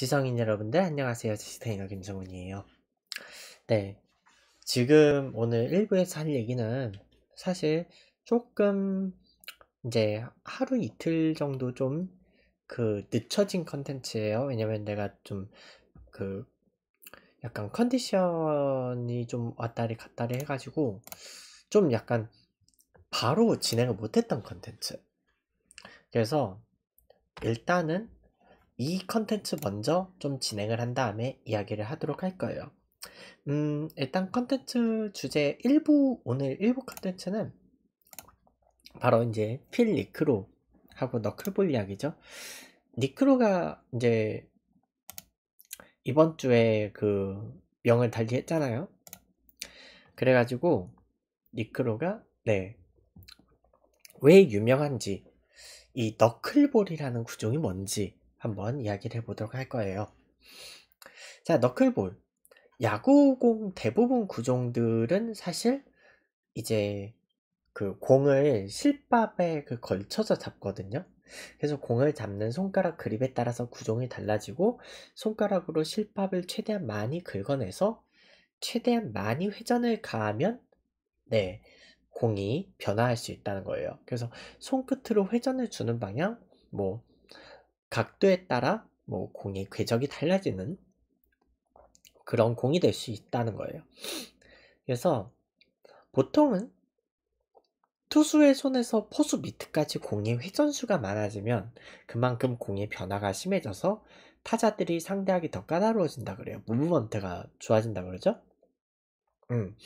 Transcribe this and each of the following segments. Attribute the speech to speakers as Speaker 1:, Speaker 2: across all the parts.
Speaker 1: 지성인 여러분들 안녕하세요 지스테이너 김성훈이에요 네 지금 오늘 1부에서 할 얘기는 사실 조금 이제 하루 이틀 정도 좀 그 늦춰진 컨텐츠예요 왜냐면 내가 좀 그 약간 컨디션이 좀 왔다리 갔다리 해가지고 좀 약간 바로 진행을 못했던 컨텐츠 그래서 일단은 이 컨텐츠 먼저 좀 진행을 한 다음에 이야기를 하도록 할 거예요. 음, 일단 컨텐츠 주제 1부, 오늘 1부 컨텐츠는 바로 이제 필 니크로 하고 너클볼 이야기죠. 니크로가 이제 이번 주에 그 명을 달리했잖아요. 그래가지고 니크로가 네. 왜 유명한지 이 너클볼이라는 구종이 뭔지 한번 이야기를 해보도록 할 거예요. 자, 너클볼. 야구공 대부분 구종들은 사실 이제 그 공을 실밥에 그 걸쳐서 잡거든요. 그래서 공을 잡는 손가락 그립에 따라서 구종이 달라지고 손가락으로 실밥을 최대한 많이 긁어내서 최대한 많이 회전을 가하면 네 공이 변화할 수 있다는 거예요. 그래서 손끝으로 회전을 주는 방향, 뭐 각도에 따라 뭐 공의 궤적이 달라지는 그런 공이 될 수 있다는 거예요. 그래서 보통은 투수의 손에서 포수 밑까지 공의 회전수가 많아지면 그만큼 공의 변화가 심해져서 타자들이 상대하기 더 까다로워진다 그래요. 무브먼트가 좋아진다 그러죠. 음.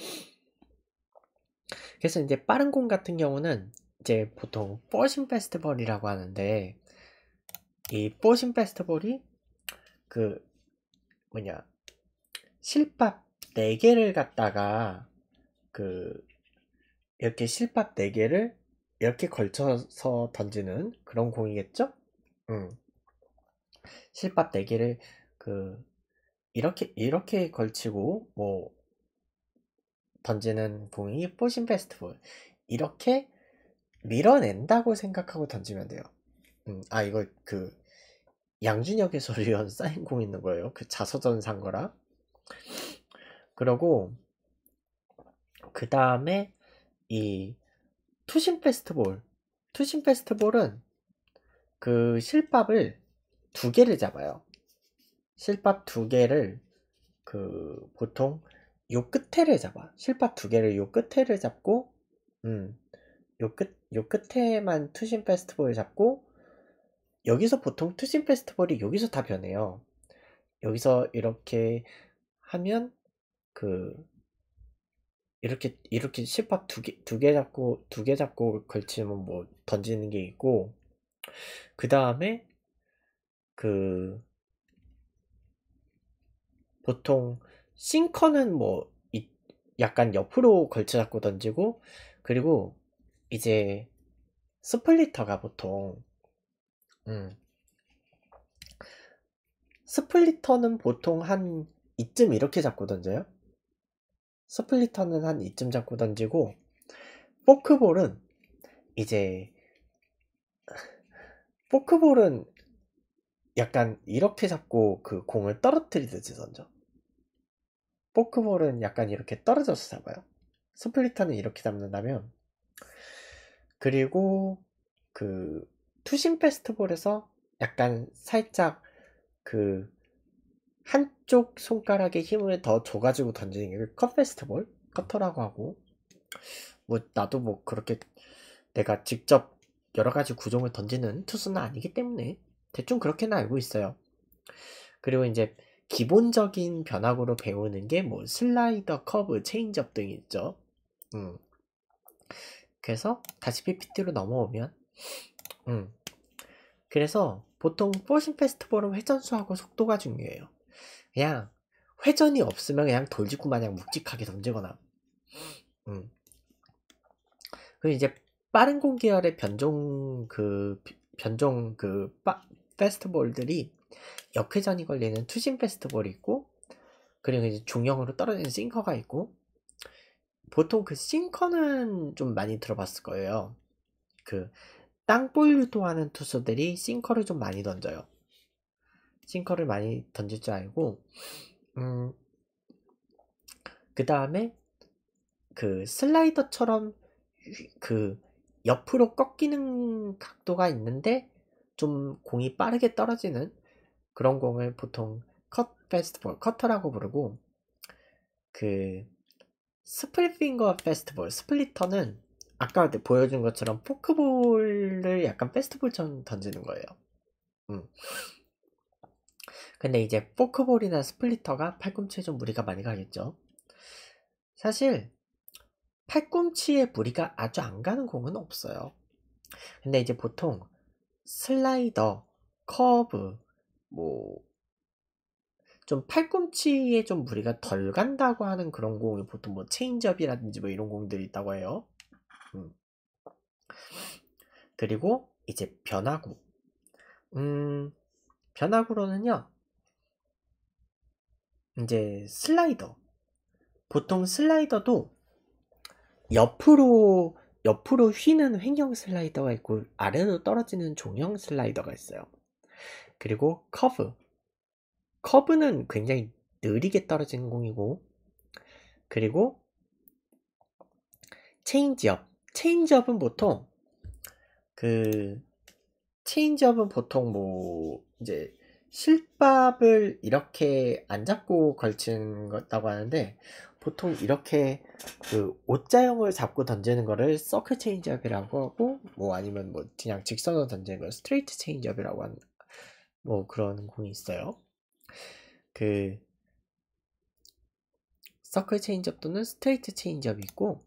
Speaker 1: 그래서 이제 빠른 공 같은 경우는 이제 보통 퍼싱 페스티벌이라고 하는데 이 뽀신 페스티벌이 그 뭐냐 실밥 4개를 갖다가 그 이렇게 실밥 4개를 이렇게 걸쳐서 던지는 그런 공이겠죠? 음. 실밥 4개를 그 이렇게 이렇게 걸치고 뭐 던지는 공이 뽀신 페스티벌 이렇게 밀어낸다고 생각하고 던지면 돼요. 음, 아 이거 그 양준혁 해설위원 사인 공 있는 거예요. 그 자서전 산 거라. 그러고 그 다음에 이 투심 페스트볼 투심 페스트볼은 그 실밥을 두 개를 잡아요. 실밥 두 개를 그 보통 요 끝에를 잡아. 실밥 두 개를 요 끝에를 잡고, 음, 요 끝, 요 끝에만 투심 페스트볼 잡고, 여기서 보통 투심 페스티벌이 여기서 다 변해요. 여기서 이렇게 하면 그 이렇게 이렇게 실밥 두개 두 개 잡고 두 개 잡고 걸치면 뭐 던지는 게 있고 그 다음에 그 보통 싱커는 뭐 이, 약간 옆으로 걸쳐 잡고 던지고 그리고 이제 스플리터가 보통 음. 스플리터는 보통 한 이쯤 이렇게 잡고 던져요. 스플리터는 한 이쯤 잡고 던지고 포크볼은 이제 포크볼은 약간 이렇게 잡고 그 공을 떨어뜨리듯이 던져. 포크볼은 약간 이렇게 떨어져서 잡아요. 스플리터는 이렇게 잡는다면 그리고 그 투심 페스티벌에서 약간 살짝 그 한쪽 손가락의 힘을 더 줘가지고 던지는 게컵 페스티벌? 커터라고 하고 뭐 나도 뭐 그렇게 내가 직접 여러 가지 구종을 던지는 투수는 아니기 때문에 대충 그렇게는 알고 있어요. 그리고 이제 기본적인 변화구로 배우는 게 뭐 슬라이더, 커브, 체인지업 등이 있죠. 음. 그래서 다시 PPT로 넘어오면 그래서 보통 포싱 페스티벌은 회전수하고 속도가 중요해요. 그냥 회전이 없으면 그냥 돌직구 마냥 묵직하게 던지거나 음. 그 이제 빠른 공기열의 변종 그 변종 그 빠, 페스티벌들이 역회전이 걸리는 투심 페스티벌이 있고 그리고 이제 중형으로 떨어지는 싱커가 있고 보통 그 싱커는 좀 많이 들어봤을 거예요. 그 땅볼 유도하는 투수들이 싱커를 좀 많이 던져요. 싱커를 많이 던질 줄 알고, 음, 그 다음에 그 슬라이더처럼 그 옆으로 꺾이는 각도가 있는데 좀 공이 빠르게 떨어지는 그런 공을 보통 컷 페스티벌, 커터라고 부르고 그 스플릿 핑거 페스티벌, 스플리터는 아까 그 보여준 것처럼 포크볼을 약간 패스트볼처럼 던지는 거예요. 음. 근데 이제 포크볼이나 스플리터가 팔꿈치에 좀 무리가 많이 가겠죠. 사실 팔꿈치에 무리가 아주 안 가는 공은 없어요. 근데 이제 보통 슬라이더, 커브, 뭐, 좀 팔꿈치에 좀 무리가 덜 간다고 하는 그런 공이 보통 뭐 체인지업이라든지 뭐 이런 공들이 있다고 해요. 음. 그리고 이제 변화구. 음, 변화구로는요. 이제 슬라이더. 보통 슬라이더도 옆으로 옆으로 휘는 횡형 슬라이더가 있고 아래로 떨어지는 종형 슬라이더가 있어요. 그리고 커브. 커브는 굉장히 느리게 떨어지는 공이고 그리고 체인지업. 체인지업은 보통 그 체인지업은 보통 뭐 이제 실밥을 이렇게 안 잡고 걸치는 거다고 하는데 보통 이렇게 그 옷자형을 잡고 던지는 거를 서클 체인지업이라고 하고 뭐 아니면 뭐 그냥 직선으로 던지는 걸 스트레이트 체인지업이라고 하는 뭐 그런 공이 있어요. 그 서클 체인지업 또는 스트레이트 체인지업이 있고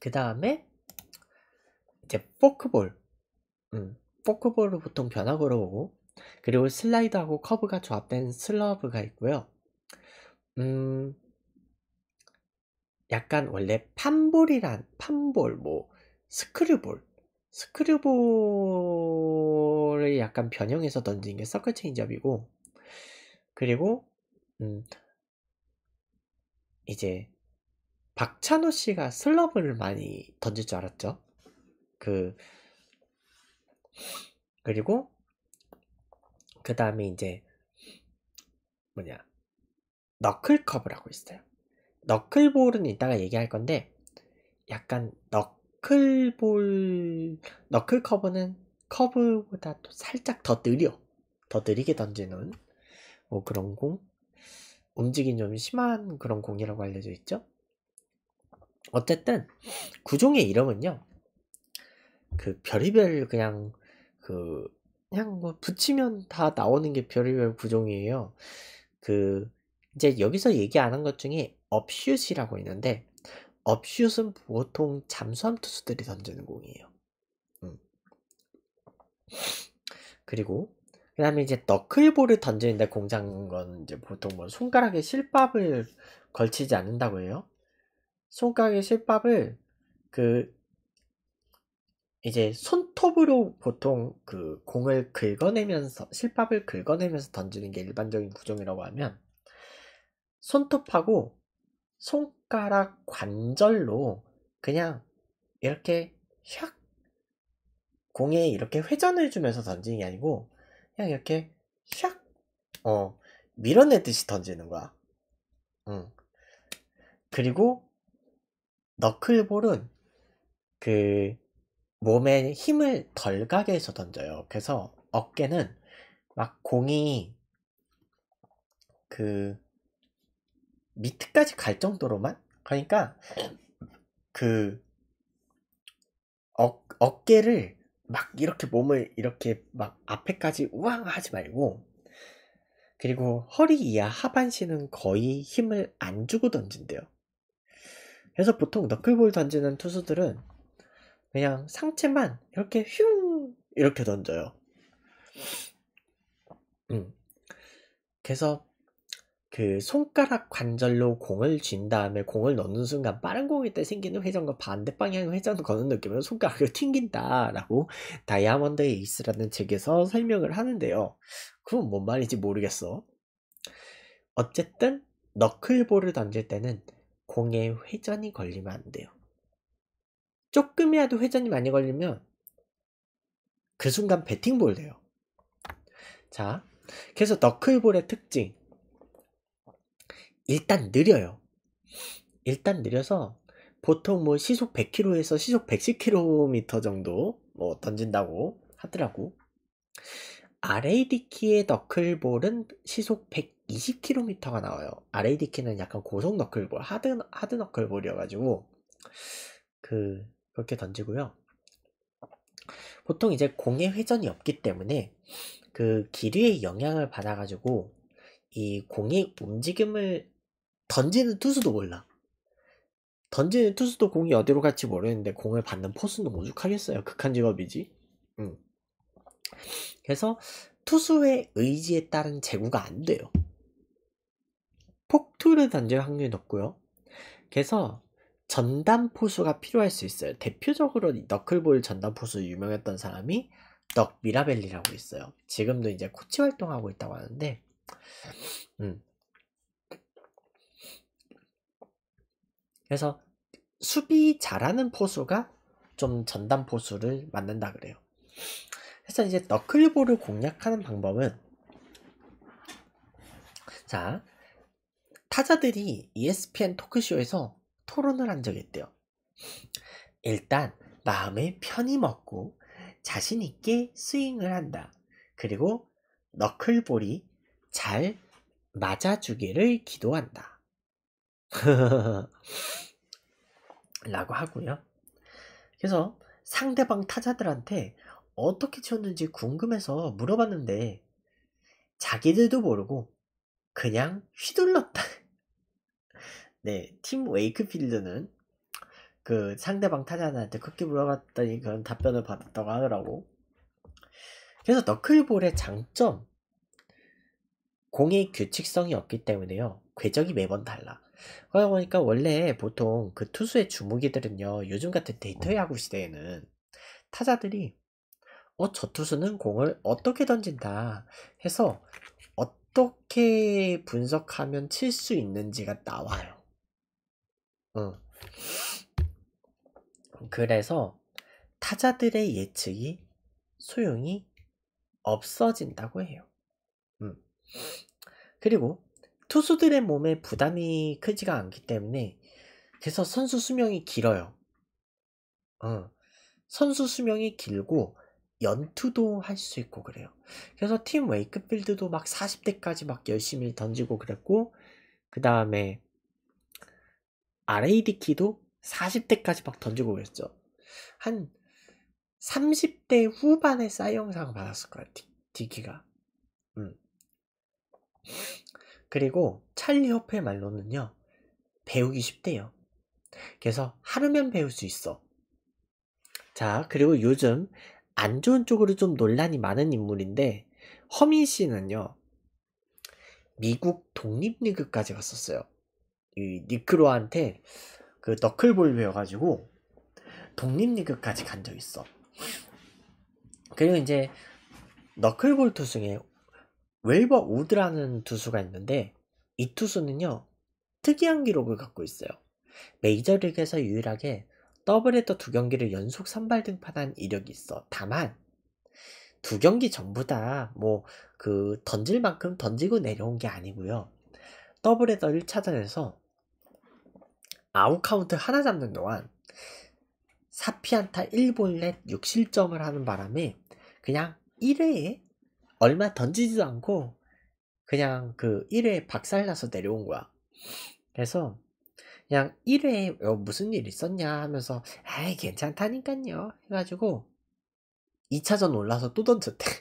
Speaker 1: 그 다음에 이제 포크볼 음, 포크볼로 보통 변화구로 오고 그리고 슬라이드하고 커브가 조합된 슬러브가 있고요 음 약간 원래 판볼이란 판볼 뭐 스크류볼 스크류볼을 약간 변형해서 던진 게 서클 체인지업이고 그리고 음 이제 박찬호 씨가 슬럼을 많이 던질 줄 알았죠. 그 그리고 그 다음에 이제 뭐냐 너클컵을 라고 있어요. 너클볼은 이따가 얘기할 건데 약간 너클볼 너클커브는 커브보다 또 살짝 더 느려 더 느리게 던지는 뭐 그런 공 움직임 좀 심한 그런 공이라고 알려져 있죠. 어쨌든 구종의 그 이름은요. 그 별의별 그냥 그 그냥 뭐 붙이면 다 나오는 게 별의별 구종이에요. 그, 그 이제 여기서 얘기 안 한 것 중에 업슛이라고 있는데 업슛은 보통 잠수함 투수들이 던지는 공이에요. 음. 그리고 그다음에 이제 너클볼을 던지는데 공장은 이제 보통 뭐 손가락에 실밥을 걸치지 않는다고 해요. 손가락의 실밥을 그 이제 손톱으로 보통 그 공을 긁어내면서 실밥을 긁어내면서 던지는 게 일반적인 구종이라고 하면 손톱하고 손가락 관절로 그냥 이렇게 샥 공에 이렇게 회전을 주면서 던지는 게 아니고 그냥 이렇게 샥 어, 밀어내듯이 던지는 거야. 응. 그리고 너클볼은 그 몸에 힘을 덜 가게 해서 던져요. 그래서 어깨는 막 공이 그 밑까지 갈 정도로만 그러니까 그 어, 어깨를 막 이렇게 몸을 이렇게 막 앞에까지 우왕 하지 말고 그리고 허리 이하 하반신은 거의 힘을 안 주고 던진대요. 그래서 보통 너클볼 던지는 투수들은 그냥 상체만 이렇게 휘 이렇게 던져요. 음. 그래서 그 손가락 관절로 공을 쥔 다음에 공을 넣는 순간 빠른 공일 때 생기는 회전과 반대 방향의 회전을 거는 느낌으로 손가락을 튕긴다라고 다이아몬드 에이스라는 책에서 설명을 하는데요. 그건 뭔 말인지 모르겠어. 어쨌든 너클볼을 던질 때는 공에 회전이 걸리면 안 돼요. 조금이라도 회전이 많이 걸리면 그 순간 배팅볼 돼요. 자, 그래서 너클볼의 특징. 일단 느려요. 일단 느려서 보통 뭐 시속 100km에서 시속 110km 정도 뭐 던진다고 하더라고. RAD 키의 너클볼은 시속 100 20km가 나와요. RAD키는 약간 고속 너클볼, 하드, 하드 너클볼이어가지고, 그, 그렇게 던지고요. 보통 이제 공의 회전이 없기 때문에 그 기류의 영향을 받아가지고 이 공의 움직임을 던지는 투수도 몰라. 던지는 투수도 공이 어디로 갈지 모르는데 공을 받는 포수는 오죽하겠어요. 극한 직업이지. 음. 그래서 투수의 의지에 따른 제구가 안 돼요. 폭투를 던질 확률이 높고요. 그래서 전담 포수가 필요할 수 있어요. 대표적으로 너클볼 전담 포수 유명했던 사람이 덕 미라벨리라고 있어요. 지금도 이제 코치 활동하고 있다고 하는데, 음. 그래서 수비 잘하는 포수가 좀 전담 포수를 만든다 그래요. 그래서 이제 너클볼을 공략하는 방법은 자 타자들이 ESPN 토크쇼에서 토론을 한 적이 있대요. 일단 마음에 편히 먹고 자신 있게 스윙을 한다. 그리고 너클볼이 잘 맞아주기를 기도한다. 라고 하고요. 그래서 상대방 타자들한테 어떻게 쳤는지 궁금해서 물어봤는데 자기들도 모르고 그냥 휘둘렀다. 네, 팀 웨이크필드는 그 상대방 타자한테 크게 물어봤더니 그런 답변을 받았다고 하더라고. 그래서 너클볼의 장점 공의 규칙성이 없기 때문에요. 궤적이 매번 달라. 그러다 보니까 원래 보통 그 투수의 주무기들은요. 요즘 같은 데이터 야구 시대에는 타자들이 어, 저 투수는 공을 어떻게 던진다 해서 어떻게 분석하면 칠 수 있는지가 나와요. 그래서 타자들의 예측이 소용이 없어진다고 해요. 음. 그리고 투수들의 몸에 부담이 크지가 않기 때문에 그래서 선수 수명이 길어요. 어. 선수 수명이 길고 연투도 할 수 있고 그래요. 그래서 팀 웨이크필드도 막 40대까지 막 열심히 던지고 그랬고 그 다음에 RAD 키도 40대까지 막 던지고 그랬죠. 한 30대 후반에 싸이영상을 받았을 거야, 요 디키가. 음. 그리고 찰리 허프의 말로는요, 배우기 쉽대요. 그래서 하루면 배울 수 있어. 자, 그리고 요즘 안 좋은 쪽으로 좀 논란이 많은 인물인데, 허민 씨는요, 미국 독립리그까지 갔었어요. 이 니크로한테 그 너클볼 배워가지고 독립리그까지 간 적 있어. 그리고 이제 너클볼 투수 중에 웰버 우드라는 투수가 있는데 이 투수는요 특이한 기록을 갖고 있어요. 메이저리그에서 유일하게 더블헤더 두 경기를 연속 선발 등판한 이력이 있어. 다만 두 경기 전부 다 뭐 그 던질 만큼 던지고 내려온 게 아니고요. 더블헤더 1차전에서 아웃카운트 하나 잡는 동안 사피안타 1볼넷 6실점을 하는 바람에 그냥 1회에 얼마 던지지도 않고 그냥 그 1회에 박살나서 내려온 거야. 그래서 그냥 1회에 어, 무슨 일 있었냐 하면서 에이 괜찮다니까요 해가지고 2차전 올라서 또 던졌대.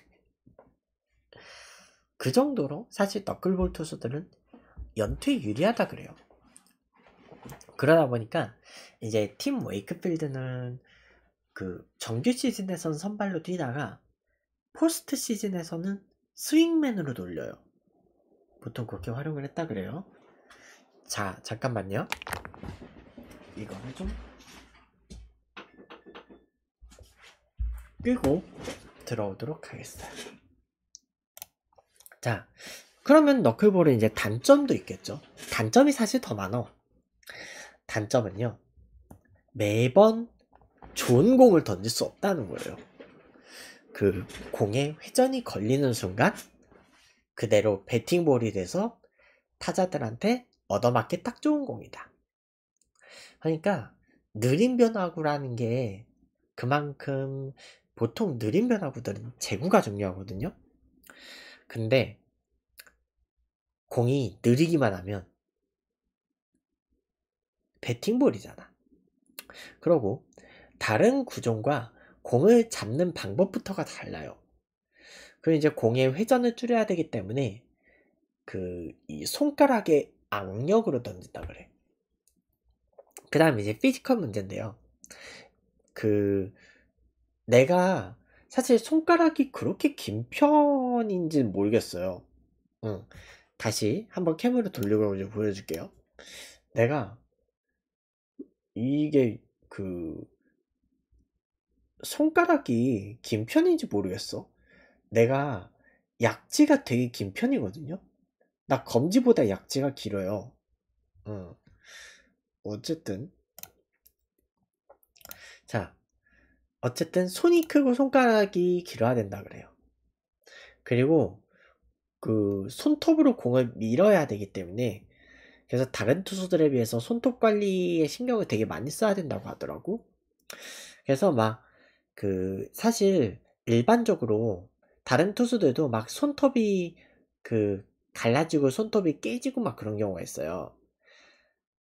Speaker 1: 그 정도로 사실 너클볼 투수들은 연퇴 유리하다 그래요. 그러다 보니까 이제 팀 웨이크필드는 그 정규 시즌에선 선발로 뛰다가 포스트 시즌에서는 스윙맨으로 돌려요. 보통 그렇게 활용을 했다 그래요. 자, 잠깐만요. 이거를 좀 끄고 들어오도록 하겠습니다 자, 그러면 너클볼은 이제 단점도 있겠죠. 단점이 사실 더많아 단점은요. 매번 좋은 공을 던질 수 없다는 거예요. 그 공에 회전이 걸리는 순간 그대로 배팅볼이 돼서 타자들한테 얻어맞게딱 좋은 공이다. 그러니까 느린 변화구라는 게 그만큼 보통 느린 변화구들은 제구가 중요하거든요. 근데 공이 느리기만 하면 배팅볼이잖아. 그러고 다른 구종과 공을 잡는 방법부터가 달라요. 그리고 이제 공의 회전을 줄여야 되기 때문에 그 이 손가락의 악력으로 던진다 그래. 그 다음에 이제 피지컬 문제인데요. 그 내가 사실 손가락이 그렇게 긴 편인지 모르겠어요. 응. 다시 한번 캠으로 돌리고 보여줄게요. 내가 이게 그 손가락이 긴 편인지 모르겠어. 내가 약지가 되게 긴 편이거든요. 나 검지보다 약지가 길어요. 어. 어쨌든 자 어쨌든 손이 크고 손가락이 길어야 된다 그래요. 그리고 그 손톱으로 공을 밀어야 되기 때문에 그래서 다른 투수들에 비해서 손톱 관리에 신경을 되게 많이 써야 된다고 하더라고. 그래서 막 그 사실 일반적으로 다른 투수들도 막 손톱이 그 갈라지고 손톱이 깨지고 막 그런 경우가 있어요.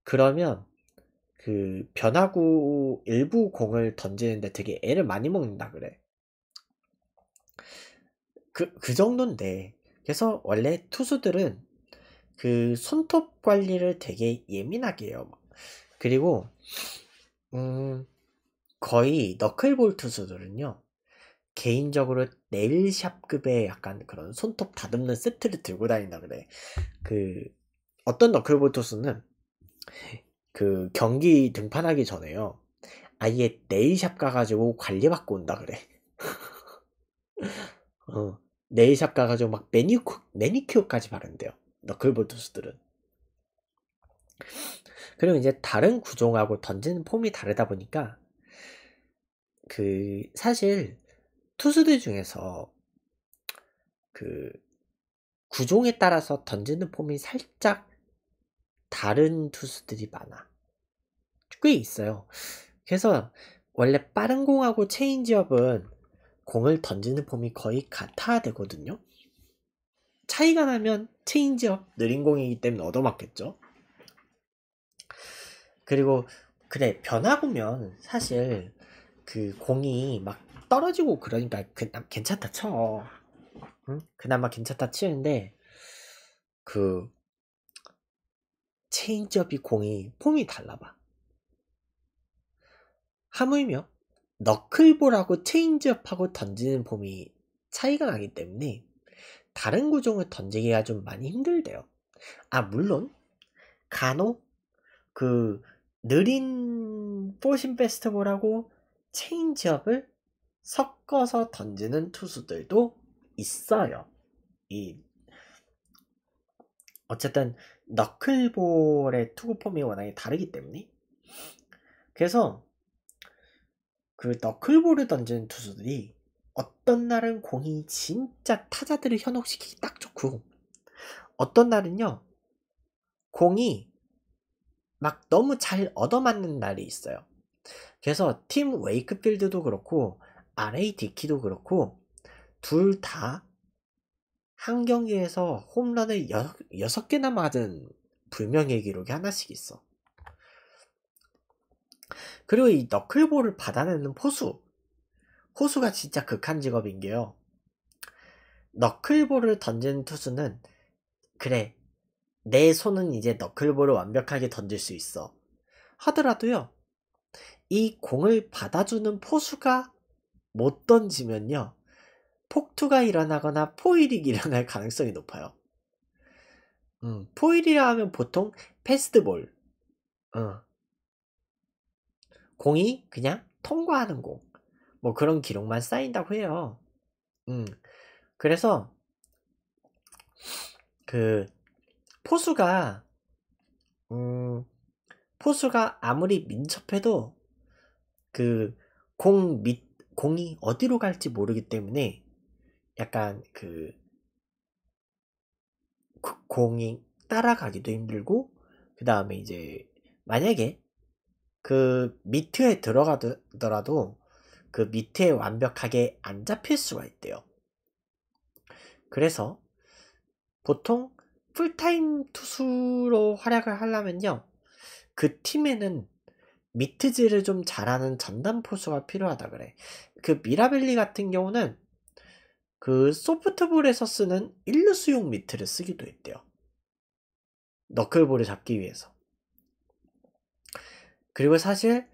Speaker 1: 그러면 그 변화구 일부 공을 던지는데 되게 애를 많이 먹는다 그래. 그, 그 정도인데. 그래서 원래 투수들은 그 손톱 관리를 되게 예민하게 해요. 그리고 음 거의 너클볼 투수들은요. 개인적으로 네일샵급의 약간 그런 손톱 다듬는 세트를 들고 다닌다 그래. 그 어떤 너클볼 투수는 그 경기 등판하기 전에요. 아예 네일샵 가가지고 관리받고 온다 그래. 어, 네일샵 가가지고 막 매니큐, 매니큐어까지 바른대요. 너클볼터수들은 그리고 이제 다른 구종하고 던지는 폼이 다르다 보니까 그 사실 투수들 중에서 그 구종에 따라서 던지는 폼이 살짝 다른 투수들이 많아. 꽤 있어요. 그래서 원래 빠른 공하고 체인지업은 공을 던지는 폼이 거의 같아야 되거든요. 차이가 나면 체인지업 느린공이기 때문에 얻어맞겠죠. 그리고 그래 변화 보면 사실 그 공이 막 떨어지고 그러니까 그나마 괜찮다 쳐. 응? 그나마 괜찮다 치는데 그 체인지업이 공이 폼이 달라봐. 하물며 너클볼하고 체인지업하고 던지는 폼이 차이가 나기 때문에 다른 구종을 던지기가 좀 많이 힘들대요. 아 물론 간혹 그 느린 포신 페스트볼하고 체인지업을 섞어서 던지는 투수들도 있어요. 이 어쨌든 너클볼의 투구 폼이 워낙에 다르기 때문에 그래서 그 너클볼을 던지는 투수들이 어떤 날은 공이 진짜 타자들을 현혹시키기 딱 좋고 어떤 날은요 공이 막 너무 잘 얻어맞는 날이 있어요. 그래서 팀 웨이크필드도 그렇고 RA 디키도 그렇고 둘 다 한 경기에서 홈런을 여, 6개나 맞은 불명예 기록이 하나씩 있어. 그리고 이 너클볼을 받아내는 포수 호수가 진짜 극한 직업인 게요. 너클볼을 던지는 투수는 그래 내 손은 이제 너클볼을 완벽하게 던질 수 있어 하더라도요 이 공을 받아주는 포수가 못 던지면요 폭투가 일어나거나 포일이 일어날 가능성이 높아요 음, 포일이라 하면 보통 패스트볼 어. 공이 그냥 통과하는 공뭐 그런 기록만 쌓인다고 해요. 음. 그래서 그 포수가 음 포수가 아무리 민첩해도 그 공 밑 공이 어디로 갈지 모르기 때문에 약간 그, 그 공이 따라가기도 힘들고 그 다음에 이제 만약에 그 밑에 들어가더라도 그 밑에 완벽하게 안 잡힐 수가 있대요. 그래서 보통 풀타임 투수로 활약을 하려면요. 그 팀에는 미트질을 좀 잘하는 전담 포수가 필요하다 그래. 그 미라벨리 같은 경우는 그 소프트볼에서 쓰는 일루 수용 미트를 쓰기도 했대요. 너클볼을 잡기 위해서. 그리고 사실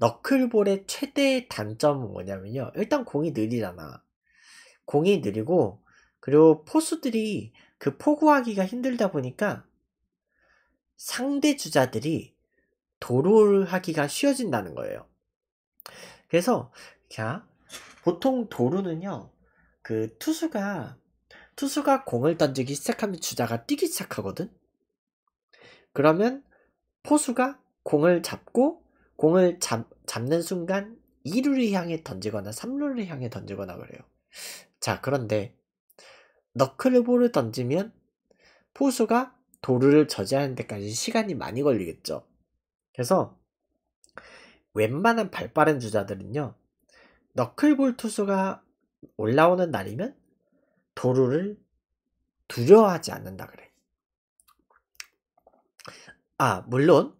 Speaker 1: 너클볼의 최대 단점은 뭐냐면요. 일단 공이 느리잖아. 공이 느리고 그리고 포수들이 그 포구하기가 힘들다 보니까 상대 주자들이 도루를 하기가 쉬워진다는 거예요. 그래서 자 보통 도루는요. 그 투수가 투수가 공을 던지기 시작하면 주자가 뛰기 시작하거든. 그러면 포수가 공을 잡고 공을 잡, 잡는 순간 2루를 향해 던지거나 3루를 향해 던지거나 그래요. 자, 그런데 너클볼을 던지면 포수가 도루를 저지하는 데까지 시간이 많이 걸리겠죠. 그래서 웬만한 발 빠른 주자들은요. 너클볼 투수가 올라오는 날이면 도루를 두려워하지 않는다 그래. 아, 물론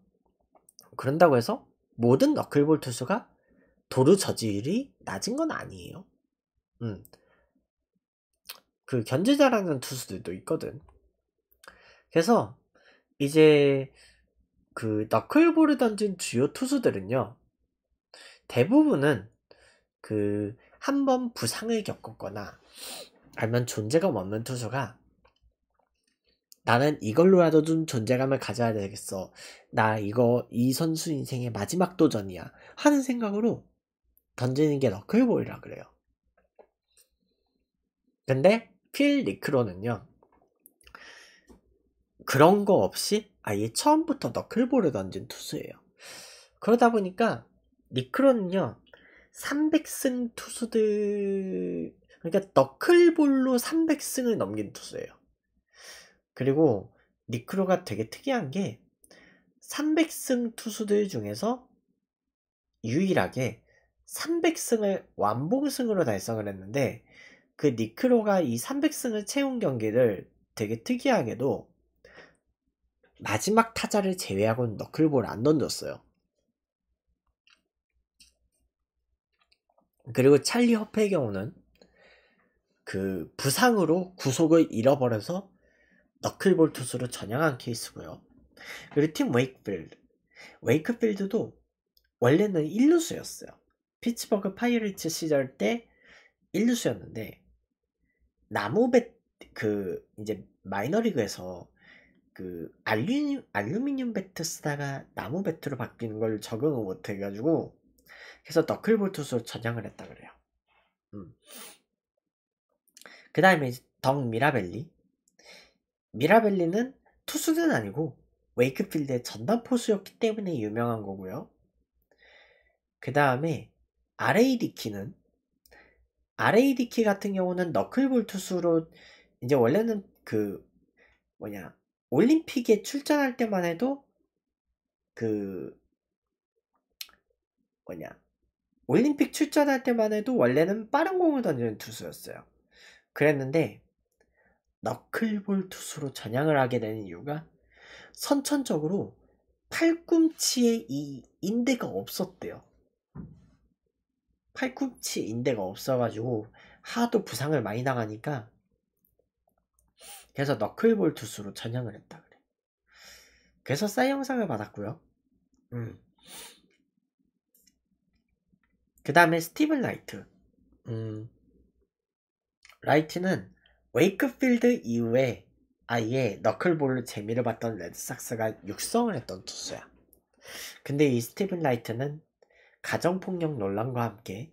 Speaker 1: 그런다고 해서 모든 너클볼 투수가 도루 저지율이 낮은 건 아니에요. 음. 그 견제자라는 투수들도 있거든. 그래서 이제 그 너클볼을 던진 주요 투수들은요. 대부분은 그 한 번 부상을 겪었거나 알면 존재감 없는 투수가 나는 이걸로라도 좀 존재감을 가져야 되겠어. 나 이거 이 선수 인생의 마지막 도전이야. 하는 생각으로 던지는 게 너클볼이라 그래요. 근데 필 리크로는요. 그런 거 없이 아예 처음부터 너클볼을 던진 투수예요. 그러다 보니까 리크로는요. 300승 투수들 그러니까 너클볼로 300승을 넘긴 투수예요. 그리고 니크로가 되게 특이한 게 300승 투수들 중에서 유일하게 300승을 완봉승으로 달성을 했는데 그 니크로가 이 300승을 채운 경기를 되게 특이하게도 마지막 타자를 제외하고는 너클볼 안 던졌어요. 그리고 찰리 허페의 경우는 그 부상으로 구속을 잃어버려서 너클볼 투수로 전향한 케이스고요. 그리고 팀 웨이크필드. 웨이크필드도 원래는 1루수였어요. 피츠버그 파이리츠 시절 때 1루수였는데 나무배 그 이제 마이너리그에서 그 알루미늄, 알루미늄 배트 쓰다가 나무 배트로 바뀌는 걸 적응을 못해가지고 그래서 너클볼 투수로 전향을 했다 그래요. 음. 그 다음에 덩 미라벨리 미라벨리는 투수는 아니고 웨이크필드의 전담 포수였기 때문에 유명한 거고요. 그 다음에 아레이 디키는 아레이 디키 같은 경우는 너클볼 투수로 이제 원래는 그 뭐냐 올림픽에 출전할 때만 해도 그 뭐냐 올림픽 출전할 때만 해도 원래는 빠른 공을 던지는 투수였어요. 그랬는데 너클볼 투수로 전향을 하게 되는 이유가 선천적으로 팔꿈치에 이 인대가 없었대요. 팔꿈치 인대가 없어가지고 하도 부상을 많이 당하니까 그래서 너클볼 투수로 전향을 했다 그래. 그래서 사이영상을 받았고요. 음. 그 다음에 스티븐 라이트. 음. 라이트는 웨이크필드 이후에 아예 너클볼로 재미를 봤던 레드삭스가 육성을 했던 투수야. 근데 이 스티븐 라이트는 가정폭력 논란과 함께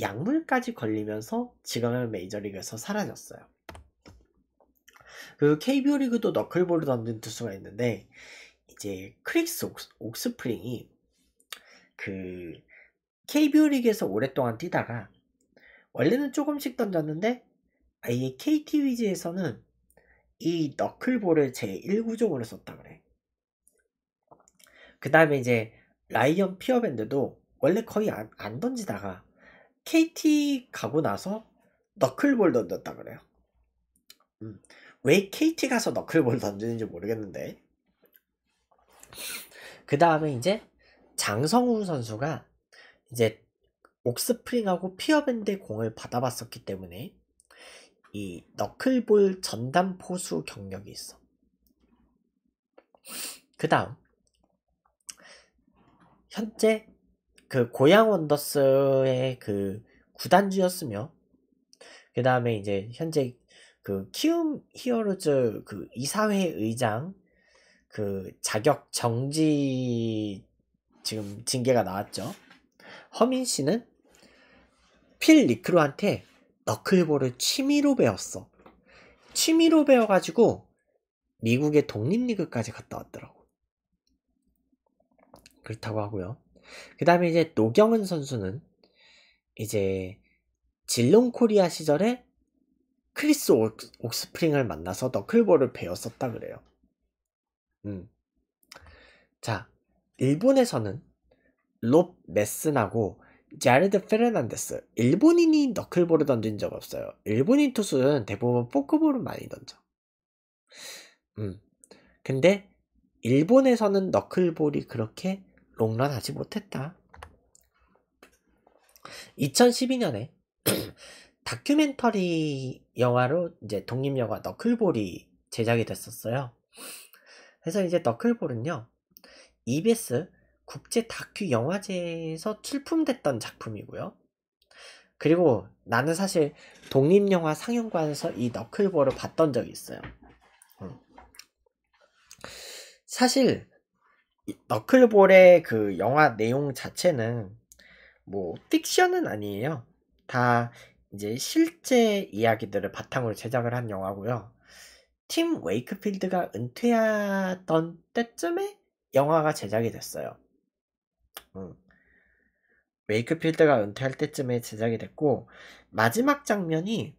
Speaker 1: 약물까지 걸리면서 지금은 메이저리그에서 사라졌어요. 그 KBO 리그도 너클볼을 던진 투수가 있는데 이제 크릭스 옥스, 프링이그 KBO 리그에서 오랫동안 뛰다가 원래는 조금씩 던졌는데 아예 KT 위즈에서는 이 너클볼을 제1구종으로 썼다 그래. 그 다음에 이제 라이언 피어밴드도 원래 거의 안, 안 던지다가 KT 가고 나서 너클볼 던졌다 그래요. 음, 왜 KT 가서 너클볼 던지는지 모르겠는데. 그 다음에 이제 장성우 선수가 이제 옥스프링하고 피어밴드 공을 받아봤었기 때문에 이 너클볼 전담 포수 경력이 있어. 그 다음 현재 그 고양 원더스의 그 구단주였으며 그 다음에 이제 현재 그 키움 히어로즈 그 이사회 의장 그 자격 정지 지금 징계가 나왔죠. 허민 씨는 필 리크루한테 너클볼을 취미로 배웠어. 취미로 배워가지고 미국의 독립리그까지 갔다 왔더라고. 그렇다고 하고요. 그 다음에 이제 노경은 선수는 이제 질롱 코리아 시절에 크리스 옥스프링을 만나서 너클볼을 배웠었다 그래요. 음. 자, 일본에서는 롭 메슨하고 자레드 페르난데스 일본인이 너클볼을 던진 적 없어요. 일본인 투수는 대부분 포크볼을 많이 던져. 음. 근데 일본에서는 너클볼이 그렇게 롱런하지 못했다. 2012년에 다큐멘터리 영화로 이제 독립 영화 너클볼이 제작이 됐었어요. 그래서 이제 너클볼은요. EBS 국제 다큐 영화제에서 출품됐던 작품이고요. 그리고 나는 사실 독립영화 상영관에서 이 너클볼을 봤던 적이 있어요. 음. 사실 너클볼의 그 영화 내용 자체는 뭐 픽션은 아니에요. 다 이제 실제 이야기들을 바탕으로 제작을 한 영화고요. 팀 웨이크필드가 은퇴하던 때쯤에 영화가 제작이 됐어요. 음. 웨이크필드가 은퇴할 때쯤에 제작이 됐고 마지막 장면이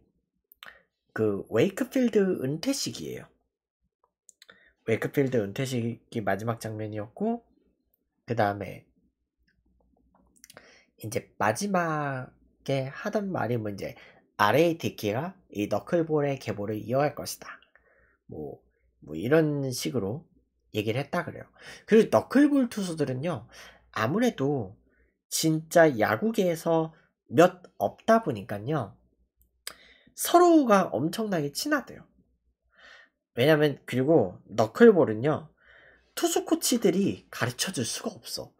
Speaker 1: 그 웨이크필드 은퇴식이에요. 웨이크필드 은퇴식이 마지막 장면이었고 그 다음에 이제 마지막에 하던 말이 뭐 이제 아레이 디키가 이 너클볼의 계보를 이어갈 것이다. 뭐, 뭐 이런 식으로 얘기를 했다 그래요. 그리고 너클볼 투수들은요 아무래도 진짜 야구계에서 몇 없다 보니까요. 서로가 엄청나게 친하대요. 왜냐면 그리고 너클볼은요. 투수 코치들이 가르쳐 줄 수가 없어.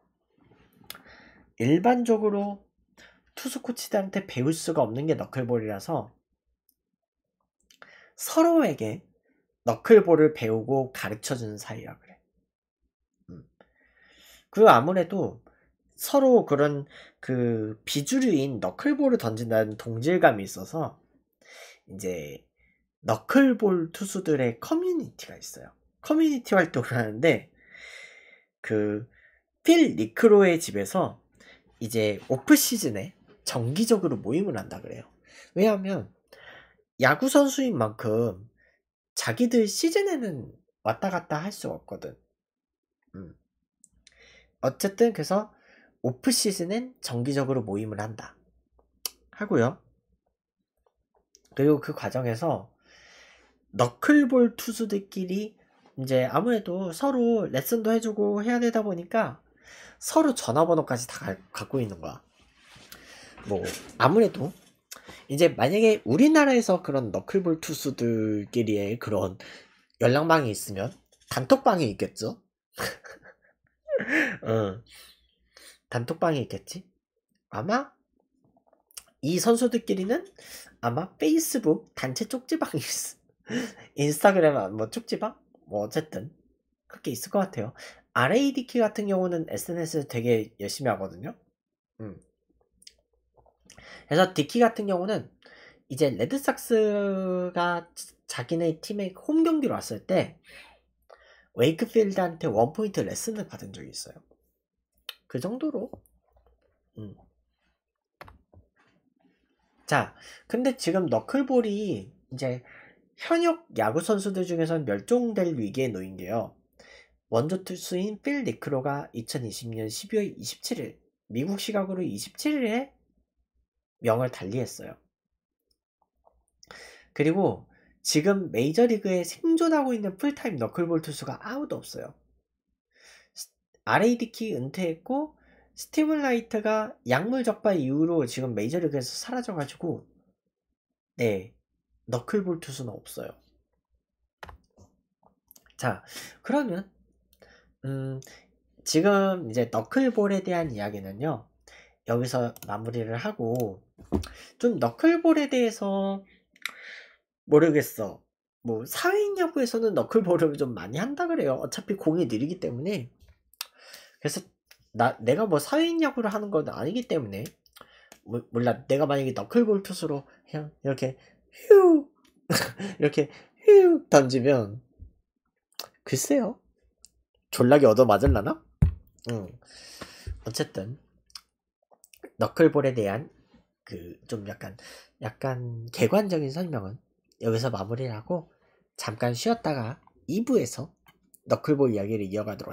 Speaker 1: 일반적으로 투수 코치들한테 배울 수가 없는 게 너클볼이라서 서로에게 너클볼을 배우고 가르쳐 주는 사이야. 그 아무래도 서로 그런 그 비주류인 너클볼을 던진다는 동질감이 있어서 이제 너클볼 투수들의 커뮤니티가 있어요. 커뮤니티 활동을 하는데 그 필 리크로의 집에서 이제 오프 시즌에 정기적으로 모임을 한다 그래요. 왜냐하면 야구 선수인 만큼 자기들 시즌에는 왔다 갔다 할 수 없거든. 음. 어쨌든 그래서 오프 시즌은 정기적으로 모임을 한다 하고요. 그리고 그 과정에서 너클볼 투수들끼리 이제 아무래도 서로 레슨도 해주고 해야 되다 보니까 서로 전화번호까지 다 갖고 있는 거야. 뭐 아무래도 이제 만약에 우리나라에서 그런 너클볼 투수들끼리의 그런 연락망이 있으면 단톡방이 있겠죠. 어. 단톡방에 있겠지? 아마 이 선수들끼리는 아마 페이스북 단체 쪽지방이 있어. 인스타그램 아, 뭐 쪽지방? 뭐 어쨌든 그렇게 있을 것 같아요. RADK 같은 경우는 SNS 되게 열심히 하거든요. 음. 그래서 디키 같은 경우는 이제 레드삭스가 자기네 팀의 홈 경기로 왔을 때 웨이크필드한테 원포인트 레슨을 받은 적이 있어요. 그 정도로. 음. 자, 근데 지금 너클볼이 이제 현역 야구 선수들 중에선 멸종될 위기에 놓인 게요. 원조 투수인 필 니크로가 2020년 12월 27일 미국 시각으로 27일에 명을 달리했어요. 그리고 지금 메이저리그에 생존하고 있는 풀타임 너클볼 투수가 아무도 없어요. 아레이디키 은퇴했고 스티븐 라이트가 약물 적발 이후로 지금 메이저리그에서 사라져가지고 네 너클볼 투수는 없어요. 자 그러면 음 지금 이제 너클볼에 대한 이야기는요 여기서 마무리를 하고 좀 너클볼에 대해서 모르겠어. 뭐 사회인 야구에서는 너클볼을 좀 많이 한다 그래요. 어차피 공이 느리기 때문에. 그래서 나 내가 뭐 사회인 야구를 하는 건 아니기 때문에 뭐, 몰라 내가 만약에 너클볼 투수로 그냥 이렇게 휴 이렇게 휴 던지면 글쎄요 졸라게 얻어 맞을라나? 응 어쨌든 너클볼에 대한 그 좀 약간 약간 개관적인 설명은 여기서 마무리를 하고 잠깐 쉬었다가 2부에서 너클볼 이야기를 이어가도록 하겠습니다.